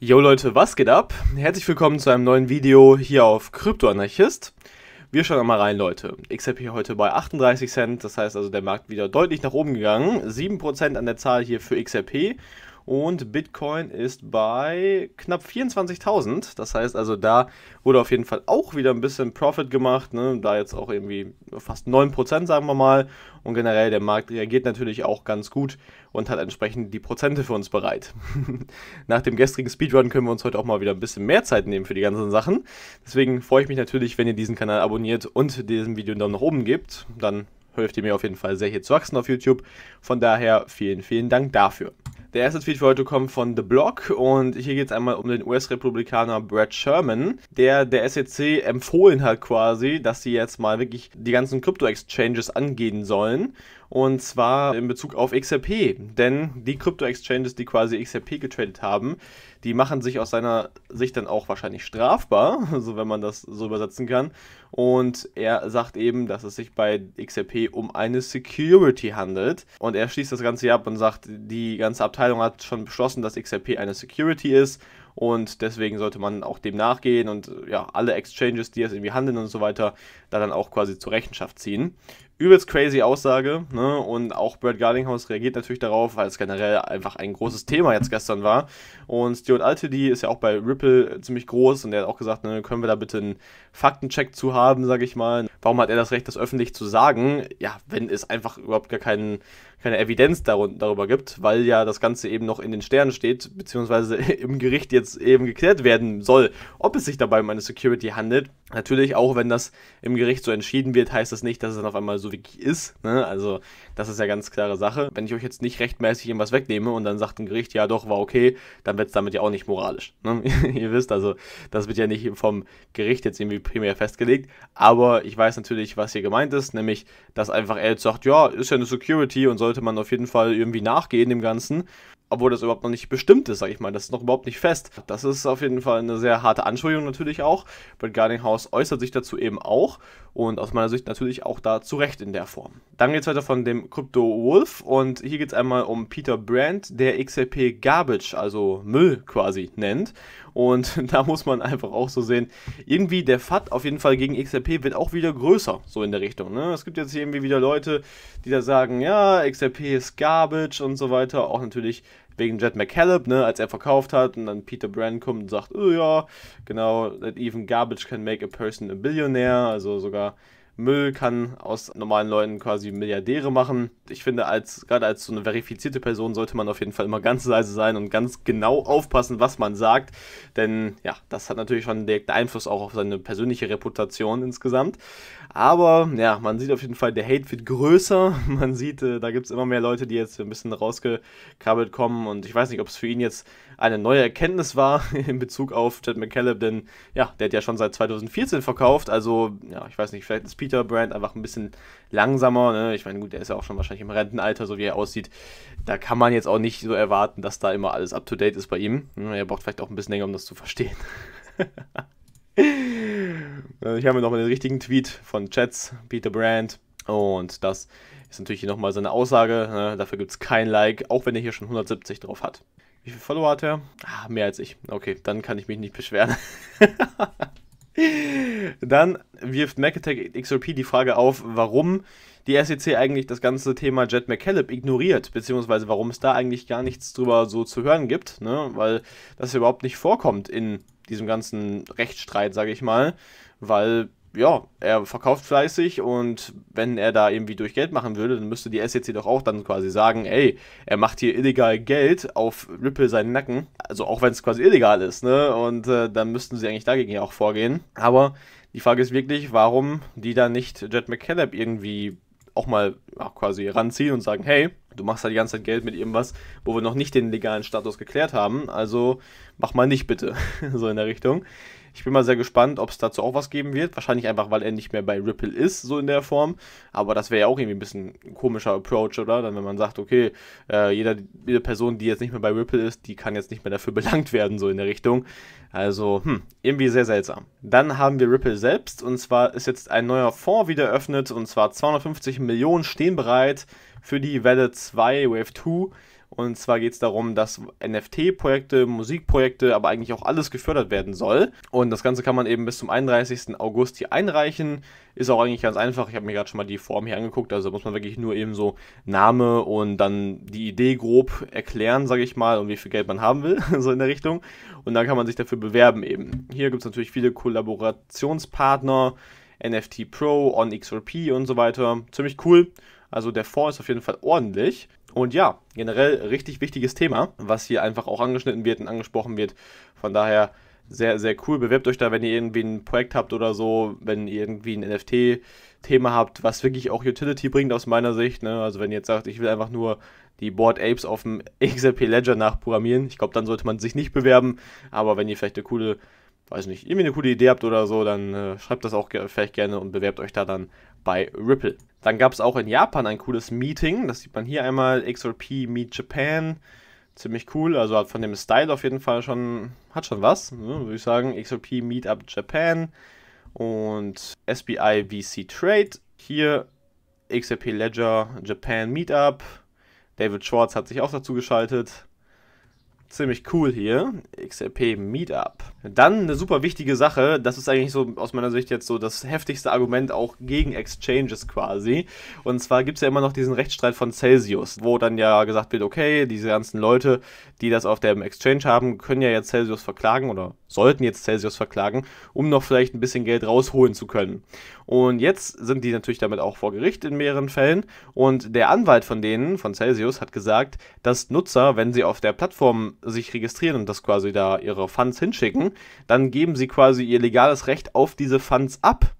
Yo Leute, was geht ab? Herzlich willkommen zu einem neuen Video hier auf Kryptoanarchist. Wir schauen mal rein, Leute. XRP heute bei 38 Cent, das heißt also der Markt wieder deutlich nach oben gegangen. 7% an der Zahl hier für XRP und Bitcoin ist bei knapp 24.000. Das heißt also, da wurde auf jeden Fall auch wieder ein bisschen Profit gemacht, ne? da jetzt auch irgendwie fast 9%, sagen wir mal. Und generell, der Markt reagiert natürlich auch ganz gut und hat entsprechend die Prozente für uns bereit. Nach dem gestrigen Speedrun können wir uns heute auch mal wieder ein bisschen mehr Zeit nehmen für die ganzen Sachen. Deswegen freue ich mich natürlich, wenn ihr diesen Kanal abonniert und diesem Video einen Daumen nach oben gebt. Dann Hilft ihr mir auf jeden Fall sehr hier zu wachsen auf YouTube. Von daher vielen, vielen Dank dafür. Der erste Tweet für heute kommt von The Block und hier geht es einmal um den US-Republikaner Brad Sherman, der der SEC empfohlen hat quasi, dass sie jetzt mal wirklich die ganzen crypto exchanges angehen sollen. Und zwar in Bezug auf XRP. Denn die Crypto-Exchanges, die quasi XRP getradet haben, die machen sich aus seiner Sicht dann auch wahrscheinlich strafbar, also wenn man das so übersetzen kann. Und er sagt eben, dass es sich bei XRP um eine Security handelt. Und er schließt das Ganze ab und sagt, die ganze Abteilung hat schon beschlossen, dass XRP eine Security ist. Und deswegen sollte man auch dem nachgehen und ja, alle Exchanges, die es irgendwie handeln und so weiter, da dann auch quasi zur Rechenschaft ziehen übelst crazy Aussage. Ne? Und auch Brad Garlinghouse reagiert natürlich darauf, weil es generell einfach ein großes Thema jetzt gestern war. Und Stuart Altedy ist ja auch bei Ripple ziemlich groß und der hat auch gesagt, ne, können wir da bitte einen Faktencheck zu haben, sage ich mal. Warum hat er das Recht, das öffentlich zu sagen? Ja, wenn es einfach überhaupt gar keinen, keine Evidenz darüber gibt, weil ja das Ganze eben noch in den Sternen steht, beziehungsweise im Gericht jetzt eben geklärt werden soll, ob es sich dabei um eine Security handelt. Natürlich, auch wenn das im Gericht so entschieden wird, heißt das nicht, dass es dann auf einmal so so wirklich ist. Ne? Also das ist ja ganz klare Sache. Wenn ich euch jetzt nicht rechtmäßig irgendwas wegnehme und dann sagt ein Gericht, ja doch, war okay, dann wird es damit ja auch nicht moralisch. Ne? Ihr wisst also, das wird ja nicht vom Gericht jetzt irgendwie primär festgelegt. Aber ich weiß natürlich, was hier gemeint ist, nämlich, dass einfach er jetzt sagt, ja, ist ja eine Security und sollte man auf jeden Fall irgendwie nachgehen dem Ganzen obwohl das überhaupt noch nicht bestimmt ist, sage ich mal. Das ist noch überhaupt nicht fest. Das ist auf jeden Fall eine sehr harte Anschuldigung natürlich auch. Brett Gardinghaus äußert sich dazu eben auch und aus meiner Sicht natürlich auch da zu Recht in der Form. Dann geht es weiter von dem Crypto Wolf und hier geht es einmal um Peter Brandt, der XRP Garbage, also Müll quasi, nennt und da muss man einfach auch so sehen, irgendwie der FAT auf jeden Fall gegen XRP wird auch wieder größer, so in der Richtung. Ne? Es gibt jetzt hier irgendwie wieder Leute, die da sagen, ja, XRP ist Garbage und so weiter. Auch natürlich wegen Jet McCallum, ne, als er verkauft hat und dann Peter Brand kommt und sagt, oh ja, genau, that even garbage can make a person a billionaire, also sogar Müll kann aus normalen Leuten quasi Milliardäre machen. Ich finde, als, gerade als so eine verifizierte Person sollte man auf jeden Fall immer ganz leise sein und ganz genau aufpassen, was man sagt. Denn ja, das hat natürlich schon einen direkten Einfluss auch auf seine persönliche Reputation insgesamt. Aber ja, man sieht auf jeden Fall, der Hate wird größer. Man sieht, äh, da gibt es immer mehr Leute, die jetzt ein bisschen rausgekabelt kommen. Und ich weiß nicht, ob es für ihn jetzt eine neue Erkenntnis war in Bezug auf Chad McCallum, denn ja, der hat ja schon seit 2014 verkauft. Also, ja, ich weiß nicht, vielleicht ist Peter Brand einfach ein bisschen langsamer. Ne? Ich meine, gut, der ist ja auch schon wahrscheinlich im Rentenalter, so wie er aussieht. Da kann man jetzt auch nicht so erwarten, dass da immer alles up to date ist bei ihm. Ne, er braucht vielleicht auch ein bisschen länger, um das zu verstehen. Äh, hier haben wir nochmal den richtigen Tweet von Chats, Peter Brand. Und das ist natürlich hier nochmal seine Aussage. Ne? Dafür gibt es kein Like, auch wenn er hier schon 170 drauf hat. Wie viele Follower hat er? Ah, mehr als ich. Okay, dann kann ich mich nicht beschweren. Dann wirft McAtech XRP die Frage auf, warum die SEC eigentlich das ganze Thema Jet McCaleb ignoriert, beziehungsweise warum es da eigentlich gar nichts drüber so zu hören gibt, ne? weil das überhaupt nicht vorkommt in diesem ganzen Rechtsstreit, sage ich mal weil ja, er verkauft fleißig und wenn er da irgendwie durch Geld machen würde, dann müsste die SEC doch auch dann quasi sagen, ey, er macht hier illegal Geld auf Ripple seinen Nacken, also auch wenn es quasi illegal ist, ne? Und äh, dann müssten sie eigentlich dagegen ja auch vorgehen. Aber die Frage ist wirklich, warum die da nicht Jet McCaleb irgendwie auch mal ja, quasi ranziehen und sagen, hey, du machst da die ganze Zeit Geld mit irgendwas, wo wir noch nicht den legalen Status geklärt haben, also mach mal nicht bitte, so in der Richtung. Ich bin mal sehr gespannt, ob es dazu auch was geben wird. Wahrscheinlich einfach, weil er nicht mehr bei Ripple ist, so in der Form. Aber das wäre ja auch irgendwie ein bisschen ein komischer Approach, oder? Dann, wenn man sagt, okay, äh, jeder, jede Person, die jetzt nicht mehr bei Ripple ist, die kann jetzt nicht mehr dafür belangt werden, so in der Richtung. Also, hm, irgendwie sehr seltsam. Dann haben wir Ripple selbst. Und zwar ist jetzt ein neuer Fonds wieder eröffnet. Und zwar 250 Millionen stehen bereit für die Welle 2, Wave 2. Und zwar geht es darum, dass NFT-Projekte, Musikprojekte, aber eigentlich auch alles gefördert werden soll. Und das Ganze kann man eben bis zum 31. August hier einreichen. Ist auch eigentlich ganz einfach. Ich habe mir gerade schon mal die Form hier angeguckt. Also muss man wirklich nur eben so Name und dann die Idee grob erklären, sage ich mal, und wie viel Geld man haben will, so in der Richtung. Und dann kann man sich dafür bewerben eben. Hier gibt es natürlich viele Kollaborationspartner. NFT Pro, OnXRP und so weiter. Ziemlich cool. Also der Fonds ist auf jeden Fall ordentlich. Und ja, generell richtig wichtiges Thema, was hier einfach auch angeschnitten wird und angesprochen wird. Von daher sehr, sehr cool. Bewerbt euch da, wenn ihr irgendwie ein Projekt habt oder so, wenn ihr irgendwie ein NFT-Thema habt, was wirklich auch Utility bringt aus meiner Sicht. Ne? Also wenn ihr jetzt sagt, ich will einfach nur die Board Apes auf dem XRP Ledger nachprogrammieren, ich glaube, dann sollte man sich nicht bewerben. Aber wenn ihr vielleicht eine coole weiß nicht, irgendwie eine coole Idee habt oder so, dann äh, schreibt das auch ge vielleicht gerne und bewerbt euch da dann bei Ripple. Dann gab es auch in Japan ein cooles Meeting. Das sieht man hier einmal. XRP Meet Japan. Ziemlich cool. Also hat von dem Style auf jeden Fall schon, hat schon was. Ne, würde ich sagen. XRP Meetup Japan und SBI VC Trade. Hier XRP Ledger Japan Meetup. David Schwartz hat sich auch dazu geschaltet ziemlich cool hier. XRP Meetup. Dann eine super wichtige Sache, das ist eigentlich so aus meiner Sicht jetzt so das heftigste Argument auch gegen Exchanges quasi. Und zwar gibt es ja immer noch diesen Rechtsstreit von Celsius, wo dann ja gesagt wird, okay, diese ganzen Leute, die das auf dem Exchange haben, können ja jetzt Celsius verklagen oder sollten jetzt Celsius verklagen, um noch vielleicht ein bisschen Geld rausholen zu können. Und jetzt sind die natürlich damit auch vor Gericht in mehreren Fällen. Und der Anwalt von denen, von Celsius, hat gesagt, dass Nutzer, wenn sie auf der Plattform sich registrieren und das quasi da ihre Funds hinschicken, dann geben sie quasi ihr legales Recht auf diese Funds ab.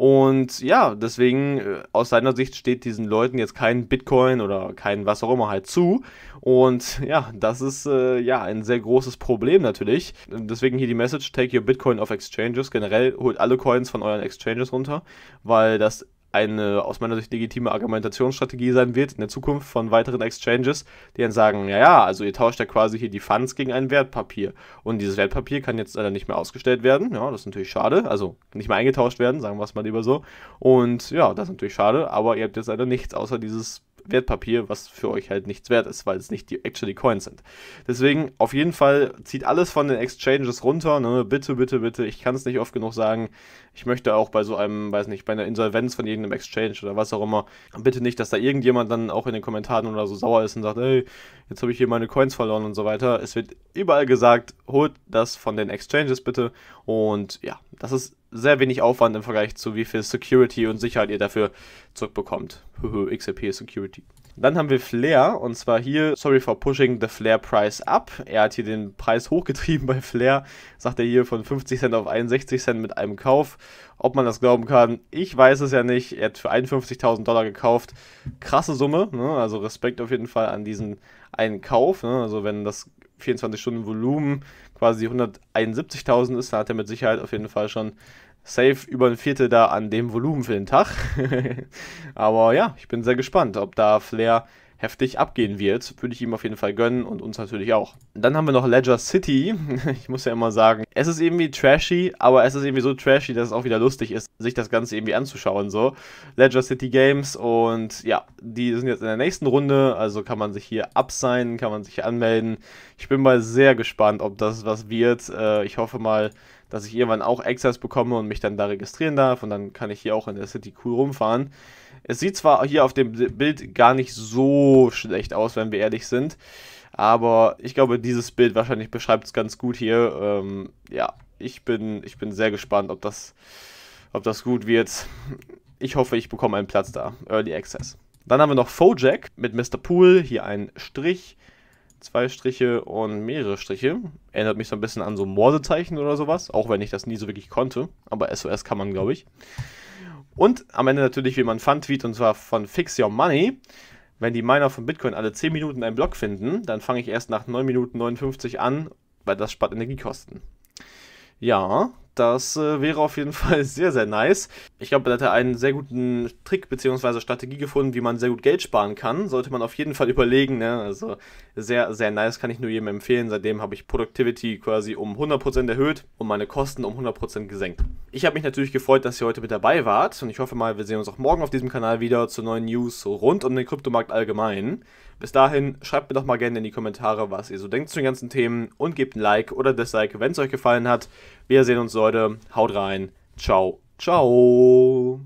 Und ja, deswegen äh, aus seiner Sicht steht diesen Leuten jetzt kein Bitcoin oder kein was auch immer halt zu. Und ja, das ist äh, ja ein sehr großes Problem natürlich. Deswegen hier die Message: Take your Bitcoin off exchanges. Generell holt alle Coins von euren Exchanges runter, weil das eine aus meiner Sicht legitime Argumentationsstrategie sein wird in der Zukunft von weiteren Exchanges, die dann sagen, ja, ja, also ihr tauscht ja quasi hier die Funds gegen ein Wertpapier. Und dieses Wertpapier kann jetzt leider nicht mehr ausgestellt werden. Ja, das ist natürlich schade. Also nicht mehr eingetauscht werden, sagen wir es mal lieber so. Und ja, das ist natürlich schade, aber ihr habt jetzt leider nichts außer dieses Wertpapier, was für euch halt nichts wert ist, weil es nicht die actually Coins sind. Deswegen auf jeden Fall zieht alles von den Exchanges runter. Ne? Bitte, bitte, bitte. Ich kann es nicht oft genug sagen. Ich möchte auch bei so einem, weiß nicht, bei einer Insolvenz von irgendeinem Exchange oder was auch immer, bitte nicht, dass da irgendjemand dann auch in den Kommentaren oder so sauer ist und sagt, ey, jetzt habe ich hier meine Coins verloren und so weiter. Es wird überall gesagt, holt das von den Exchanges bitte. Und ja, das ist sehr wenig Aufwand im Vergleich zu wie viel Security und Sicherheit ihr dafür zurückbekommt. XRP Security. Dann haben wir Flair und zwar hier, sorry for pushing the Flair Price up. Er hat hier den Preis hochgetrieben bei Flair, sagt er hier von 50 Cent auf 61 Cent mit einem Kauf. Ob man das glauben kann, ich weiß es ja nicht. Er hat für 51.000 Dollar gekauft. Krasse Summe, ne? also Respekt auf jeden Fall an diesen einen Kauf. Ne? Also wenn das 24 Stunden Volumen quasi 171.000 ist, dann hat er mit Sicherheit auf jeden Fall schon safe über ein Viertel da an dem Volumen für den Tag. Aber ja, ich bin sehr gespannt, ob da Flair heftig abgehen wird. Würde ich ihm auf jeden Fall gönnen und uns natürlich auch. Dann haben wir noch Ledger City. ich muss ja immer sagen, es ist irgendwie trashy, aber es ist irgendwie so trashy, dass es auch wieder lustig ist, sich das Ganze irgendwie anzuschauen. So, Ledger City Games und ja, die sind jetzt in der nächsten Runde, also kann man sich hier abseilen, kann man sich anmelden. Ich bin mal sehr gespannt, ob das was wird. Äh, ich hoffe mal, dass ich irgendwann auch Access bekomme und mich dann da registrieren darf und dann kann ich hier auch in der City cool rumfahren. Es sieht zwar hier auf dem Bild gar nicht so schlecht aus, wenn wir ehrlich sind, aber ich glaube, dieses Bild wahrscheinlich beschreibt es ganz gut hier. Ähm, ja, ich bin, ich bin sehr gespannt, ob das, ob das gut wird. Ich hoffe, ich bekomme einen Platz da. Early Access. Dann haben wir noch Fojack mit Mr. Pool, hier ein Strich zwei Striche und mehrere Striche. Erinnert mich so ein bisschen an so Morsezeichen oder sowas, auch wenn ich das nie so wirklich konnte. Aber SOS kann man, glaube ich. Und am Ende natürlich wie man Fun-Tweet und zwar von Fix Your Money. Wenn die Miner von Bitcoin alle 10 Minuten einen Block finden, dann fange ich erst nach 9 Minuten 59 an, weil das spart Energiekosten. Ja, das äh, wäre auf jeden Fall sehr, sehr nice. Ich glaube, er hat einen sehr guten Trick bzw. Strategie gefunden, wie man sehr gut Geld sparen kann. Sollte man auf jeden Fall überlegen. Ne? Also sehr, sehr nice, kann ich nur jedem empfehlen. Seitdem habe ich Productivity quasi um 100% erhöht und meine Kosten um 100% gesenkt. Ich habe mich natürlich gefreut, dass ihr heute mit dabei wart und ich hoffe mal, wir sehen uns auch morgen auf diesem Kanal wieder zu neuen News rund um den Kryptomarkt allgemein. Bis dahin, schreibt mir doch mal gerne in die Kommentare, was ihr so denkt zu den ganzen Themen und gebt ein Like oder Dislike, wenn es euch gefallen hat. Wir sehen uns heute. Haut rein. Ciao. Ciao.